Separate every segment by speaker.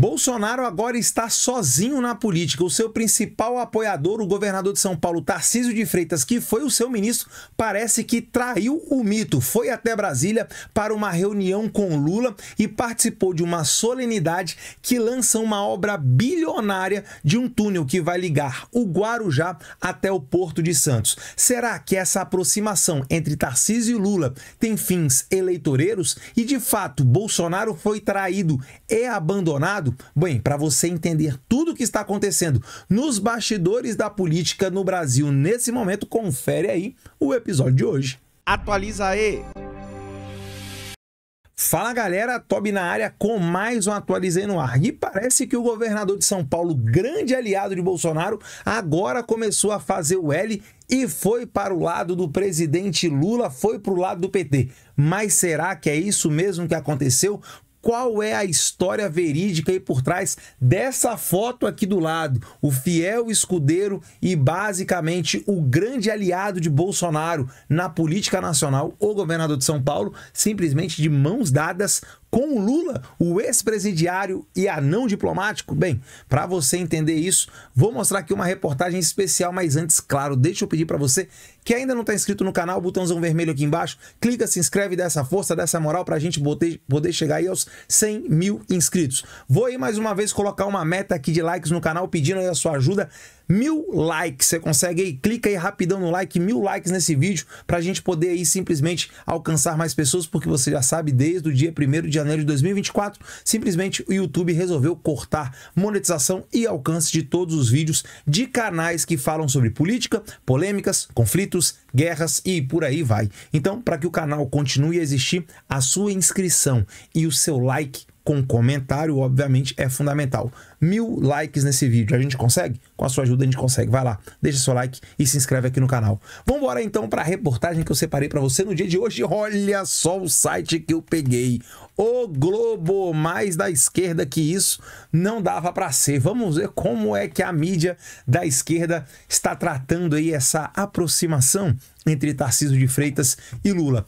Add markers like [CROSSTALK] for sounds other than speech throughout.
Speaker 1: Bolsonaro agora está sozinho na política. O seu principal apoiador, o governador de São Paulo, Tarcísio de Freitas, que foi o seu ministro, parece que traiu o mito. Foi até Brasília para uma reunião com Lula e participou de uma solenidade que lança uma obra bilionária de um túnel que vai ligar o Guarujá até o Porto de Santos. Será que essa aproximação entre Tarcísio e Lula tem fins eleitoreiros? E de fato, Bolsonaro foi traído e abandonado? lado? Bem, para você entender tudo o que está acontecendo nos bastidores da política no Brasil nesse momento, confere aí o episódio de hoje. Atualiza aí! Fala galera, Toby na área com mais um Atualizei no Ar. E parece que o governador de São Paulo, grande aliado de Bolsonaro, agora começou a fazer o L e foi para o lado do presidente Lula, foi para o lado do PT. Mas será que é isso mesmo que aconteceu? qual é a história verídica aí por trás dessa foto aqui do lado. O fiel escudeiro e basicamente o grande aliado de Bolsonaro na política nacional, o governador de São Paulo, simplesmente de mãos dadas com o Lula, o ex-presidiário e a não diplomático? Bem, para você entender isso, vou mostrar aqui uma reportagem especial, mas antes, claro, deixa eu pedir para você que ainda não está inscrito no canal, botãozão vermelho aqui embaixo, clica, se inscreve, dessa força, dessa moral para a gente poder chegar aí aos 100 mil inscritos. Vou aí mais uma vez colocar uma meta aqui de likes no canal pedindo aí a sua ajuda mil likes. Você consegue aí, clica aí rapidão no like, mil likes nesse vídeo para a gente poder aí simplesmente alcançar mais pessoas, porque você já sabe, desde o dia 1 de janeiro de 2024, simplesmente o YouTube resolveu cortar monetização e alcance de todos os vídeos de canais que falam sobre política, polêmicas, conflitos, guerras e por aí vai. Então, para que o canal continue a existir, a sua inscrição e o seu like com comentário, obviamente, é fundamental. Mil likes nesse vídeo, a gente consegue? Com a sua ajuda a gente consegue. Vai lá, deixa seu like e se inscreve aqui no canal. Vamos embora então para a reportagem que eu separei para você no dia de hoje. Olha só o site que eu peguei. O Globo, mais da esquerda que isso, não dava para ser. Vamos ver como é que a mídia da esquerda está tratando aí essa aproximação entre Tarcísio de Freitas e Lula.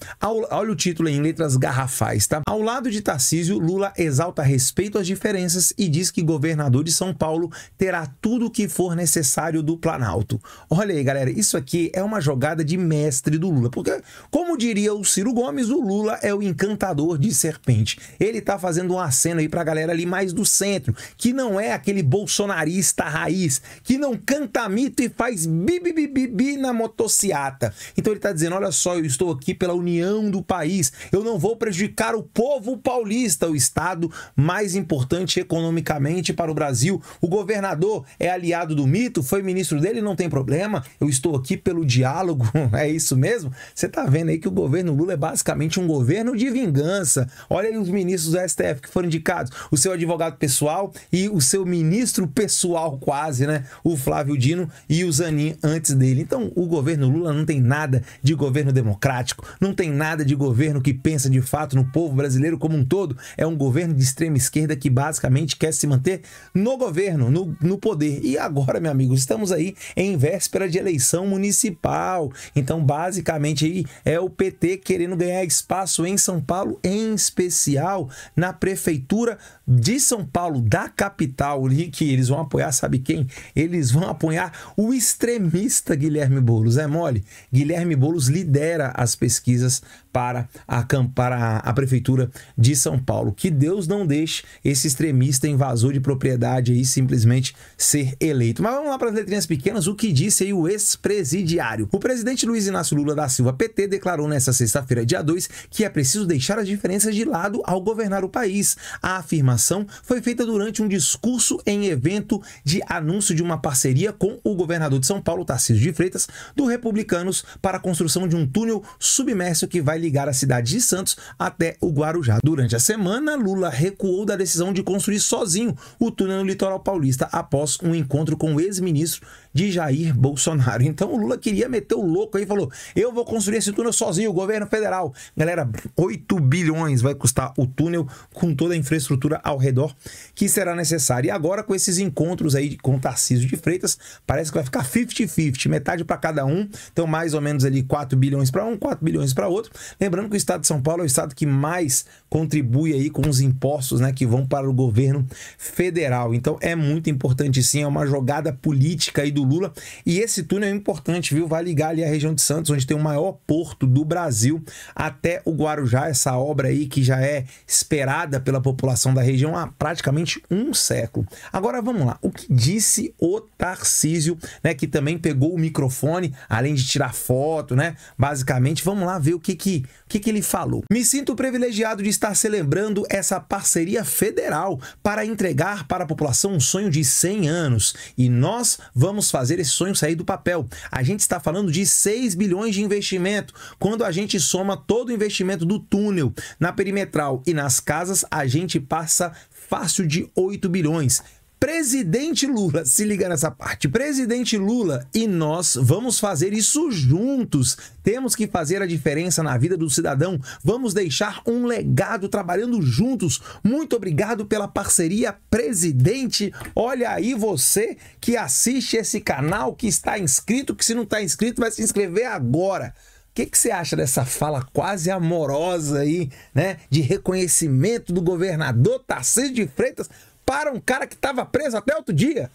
Speaker 1: Olha o título em letras garrafais, tá? Ao lado de Tarcísio, Lula exalta respeito às diferenças e diz que governador de São Paulo terá tudo o que for necessário do Planalto. Olha aí, galera, isso aqui é uma jogada de mestre do Lula, porque, como diria o Ciro Gomes, o Lula é o encantador de serpente. Ele tá fazendo um aceno aí pra galera ali mais do centro, que não é aquele bolsonarista raiz, que não canta mito e faz bibibibibi na motociata. Então ele está dizendo: olha só, eu estou aqui pela união do país, eu não vou prejudicar o povo paulista, o estado mais importante economicamente para o Brasil. O governador é aliado do mito, foi ministro dele, não tem problema, eu estou aqui pelo diálogo, [LAUGHS] é isso mesmo? Você está vendo aí que o governo Lula é basicamente um governo de vingança. Olha aí os ministros do STF que foram indicados, o seu advogado pessoal e o seu ministro pessoal, quase, né? O Flávio Dino e o Zanin antes dele. Então o governo Lula não tem nada nada de governo democrático, não tem nada de governo que pensa de fato no povo brasileiro como um todo. É um governo de extrema esquerda que basicamente quer se manter no governo, no, no poder. E agora, meu amigo, estamos aí em véspera de eleição municipal. Então, basicamente, aí é o PT querendo ganhar espaço em São Paulo, em especial na prefeitura de São Paulo, da capital, que eles vão apoiar, sabe quem? Eles vão apoiar o extremista Guilherme Boulos. É mole? Guilherme Guilherme Boulos lidera as pesquisas para a, para a Prefeitura de São Paulo. Que Deus não deixe esse extremista invasor de propriedade aí simplesmente ser eleito. Mas vamos lá para as letrinhas pequenas, o que disse aí o ex-presidiário. O presidente Luiz Inácio Lula da Silva, PT, declarou nesta sexta-feira, dia 2, que é preciso deixar as diferenças de lado ao governar o país. A afirmação foi feita durante um discurso em evento de anúncio de uma parceria com o governador de São Paulo, Tarcísio de Freitas, do Republicanos, para a construção de um túnel submerso que vai ligar a cidade de Santos até o Guarujá. Durante a semana, Lula recuou da decisão de construir sozinho o túnel no litoral paulista após um encontro com o ex-ministro de Jair Bolsonaro. Então o Lula queria meter o louco aí e falou: eu vou construir esse túnel sozinho, o governo federal. Galera, 8 bilhões vai custar o túnel com toda a infraestrutura ao redor que será necessária. E agora, com esses encontros aí com Tarcísio de Freitas, parece que vai ficar 50-50, metade para cada um. Então, mais ou menos ali 4 bilhões para um, 4 bilhões para outro. Lembrando que o estado de São Paulo é o estado que mais contribui aí com os impostos, né, que vão para o governo federal. Então é muito importante sim, é uma jogada política aí do Lula. E esse túnel é importante, viu? Vai ligar ali a região de Santos, onde tem o maior porto do Brasil, até o Guarujá, essa obra aí que já é esperada pela população da região há praticamente um século. Agora vamos lá, o que disse o Tarcísio, né, que também pegou o microfone, além de tirar foto, né? Basicamente, vamos lá ver o que que o que, que ele falou. Me sinto privilegiado de estar celebrando essa parceria federal para entregar para a população um sonho de 100 anos e nós vamos fazer esse sonho sair do papel. A gente está falando de 6 bilhões de investimento. Quando a gente soma todo o investimento do túnel na perimetral e nas casas, a gente passa fácil de 8 bilhões. Presidente Lula, se liga nessa parte. Presidente Lula e nós vamos fazer isso juntos. Temos que fazer a diferença na vida do cidadão. Vamos deixar um legado trabalhando juntos. Muito obrigado pela parceria, presidente. Olha aí você que assiste esse canal, que está inscrito, que se não está inscrito vai se inscrever agora. O que, que, você acha dessa fala quase amorosa aí, né? De reconhecimento do governador Tarcísio de Freitas para um cara que estava preso até outro dia.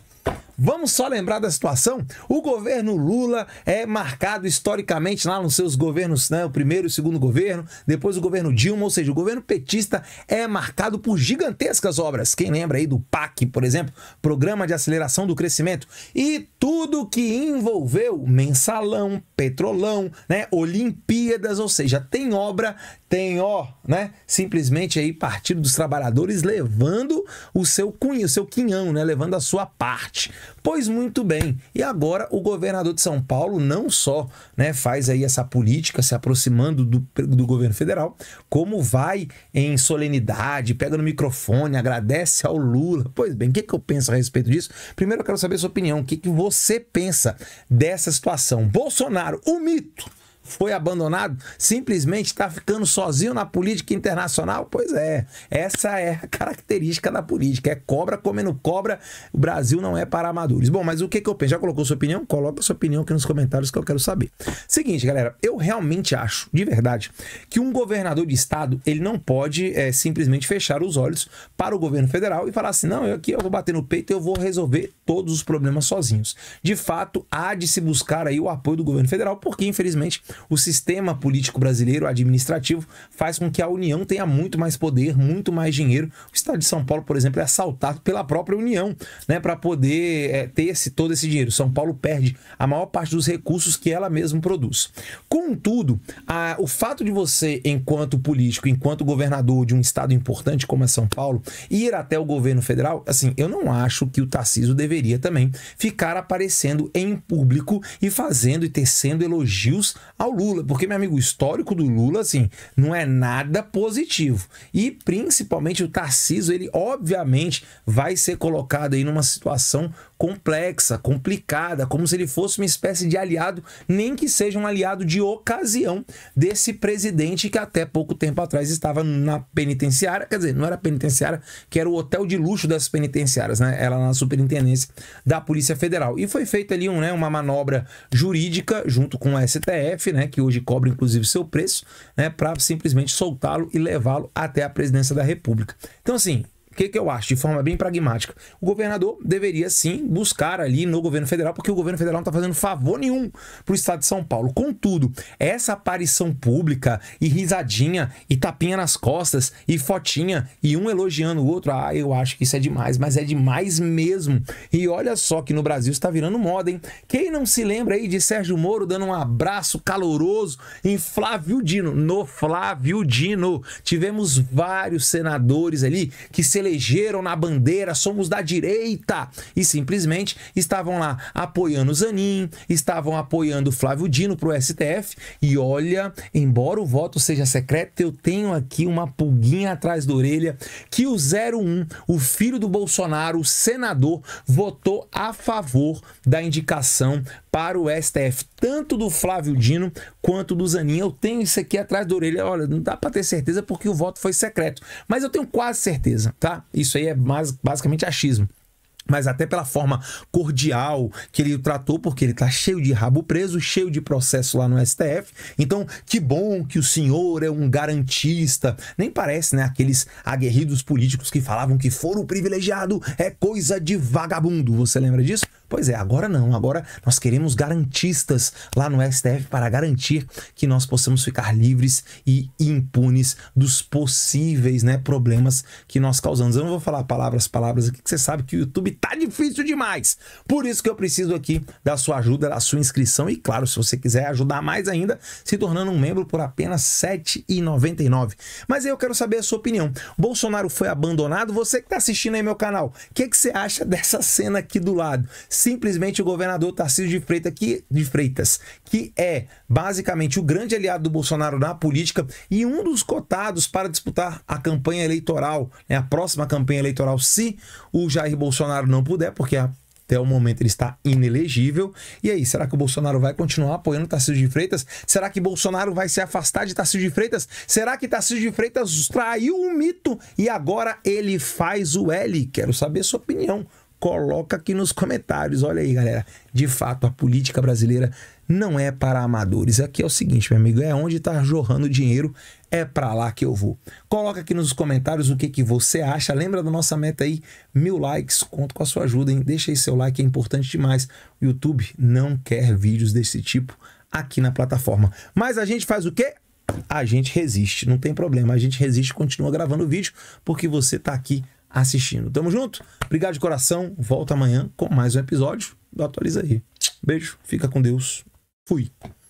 Speaker 1: Vamos só lembrar da situação? O governo Lula é marcado historicamente lá nos seus governos, né, o primeiro e o segundo governo, depois o governo Dilma, ou seja, o governo petista é marcado por gigantescas obras. Quem lembra aí do PAC, por exemplo, Programa de Aceleração do Crescimento, e tudo que envolveu mensalão, petrolão, né, Olimpíadas, ou seja, tem obra, tem ó, né, simplesmente aí Partido dos Trabalhadores levando o seu cunho, o seu quinhão, né, levando a sua parte. Pois muito bem. E agora o governador de São Paulo não só né, faz aí essa política se aproximando do, do governo federal, como vai em solenidade, pega no microfone, agradece ao Lula. Pois bem, o que, que eu penso a respeito disso? Primeiro eu quero saber a sua opinião. O que, que você pensa dessa situação? Bolsonaro, o mito foi abandonado, simplesmente está ficando sozinho na política internacional? Pois é, essa é a característica da política. É cobra comendo cobra. O Brasil não é para amadores. Bom, mas o que, que eu penso? Já colocou sua opinião? Coloca sua opinião aqui nos comentários que eu quero saber. Seguinte, galera, eu realmente acho, de verdade, que um governador de estado ele não pode é, simplesmente fechar os olhos para o governo federal e falar assim: não, eu aqui eu vou bater no peito e eu vou resolver todos os problemas sozinhos. De fato, há de se buscar aí o apoio do governo federal, porque infelizmente o sistema político brasileiro administrativo faz com que a União tenha muito mais poder, muito mais dinheiro. O Estado de São Paulo, por exemplo, é assaltado pela própria União, né, para poder é, ter esse, todo esse dinheiro. São Paulo perde a maior parte dos recursos que ela mesma produz. Contudo, a, o fato de você, enquanto político, enquanto governador de um estado importante como é São Paulo, ir até o governo federal, assim, eu não acho que o Tarcísio deveria também ficar aparecendo em público e fazendo e tecendo elogios ao o Lula, porque, meu amigo, o histórico do Lula, assim, não é nada positivo. E, principalmente, o Tarciso ele obviamente vai ser colocado aí numa situação complexa, complicada, como se ele fosse uma espécie de aliado, nem que seja um aliado de ocasião desse presidente que até pouco tempo atrás estava na penitenciária, quer dizer, não era penitenciária, que era o hotel de luxo das penitenciárias, né? Ela na superintendência da Polícia Federal. E foi feita ali um, né, uma manobra jurídica junto com o STF, né, que hoje cobra inclusive seu preço, né, para simplesmente soltá-lo e levá-lo até a presidência da República. Então assim, que, que eu acho, de forma bem pragmática? O governador deveria sim buscar ali no governo federal, porque o governo federal não está fazendo favor nenhum para o estado de São Paulo. Contudo, essa aparição pública e risadinha e tapinha nas costas e fotinha e um elogiando o outro, ah, eu acho que isso é demais, mas é demais mesmo. E olha só que no Brasil está virando moda, hein? Quem não se lembra aí de Sérgio Moro dando um abraço caloroso em Flávio Dino? No Flávio Dino, tivemos vários senadores ali que se elegeram na bandeira, somos da direita, e simplesmente estavam lá apoiando Zanin, estavam apoiando Flávio Dino para o STF, e olha, embora o voto seja secreto, eu tenho aqui uma pulguinha atrás da orelha que o 01, o filho do Bolsonaro, o senador, votou a favor da indicação para o STF, tanto do Flávio Dino quanto do Zanin. Eu tenho isso aqui atrás da orelha. Olha, não dá para ter certeza porque o voto foi secreto, mas eu tenho quase certeza, tá? Isso aí é mais, basicamente achismo mas até pela forma cordial que ele o tratou, porque ele está cheio de rabo preso, cheio de processo lá no STF. Então, que bom que o senhor é um garantista. Nem parece, né, aqueles aguerridos políticos que falavam que o privilegiado é coisa de vagabundo. Você lembra disso? Pois é, agora não. Agora nós queremos garantistas lá no STF para garantir que nós possamos ficar livres e impunes dos possíveis né, problemas que nós causamos. Eu não vou falar palavras, palavras aqui, que você sabe que o YouTube tá difícil demais. Por isso que eu preciso aqui da sua ajuda, da sua inscrição. E claro, se você quiser ajudar mais ainda, se tornando um membro por apenas R$ 7,99. Mas aí eu quero saber a sua opinião. Bolsonaro foi abandonado? Você que está assistindo aí meu canal, o que, que você acha dessa cena aqui do lado? simplesmente o governador Tarcísio de Freitas, que, de Freitas, que é basicamente o grande aliado do Bolsonaro na política e um dos cotados para disputar a campanha eleitoral, né, a próxima campanha eleitoral, se o Jair Bolsonaro não puder, porque a até o momento ele está inelegível. E aí, será que o Bolsonaro vai continuar apoiando Tarcísio de Freitas? Será que Bolsonaro vai se afastar de Tarcísio de Freitas? Será que Tarcísio de Freitas traiu o mito e agora ele faz o L? Quero saber sua opinião coloca aqui nos comentários. Olha aí, galera. De fato, a política brasileira não é para amadores. Aqui é o seguinte, meu amigo, é onde está jorrando dinheiro, é para lá que eu vou. Coloca aqui nos comentários o que, que você acha. Lembra da nossa meta aí, mil likes. Conto com a sua ajuda, hein? Deixa aí seu like, é importante demais. O YouTube não quer vídeos desse tipo aqui na plataforma. Mas a gente faz o quê? A gente resiste, não tem problema. A gente resiste e continua gravando o vídeo porque você está aqui assistindo. Tamo junto? Obrigado de coração. Volta amanhã com mais um episódio do Atualiza aí. Beijo, fica com Deus. Fui.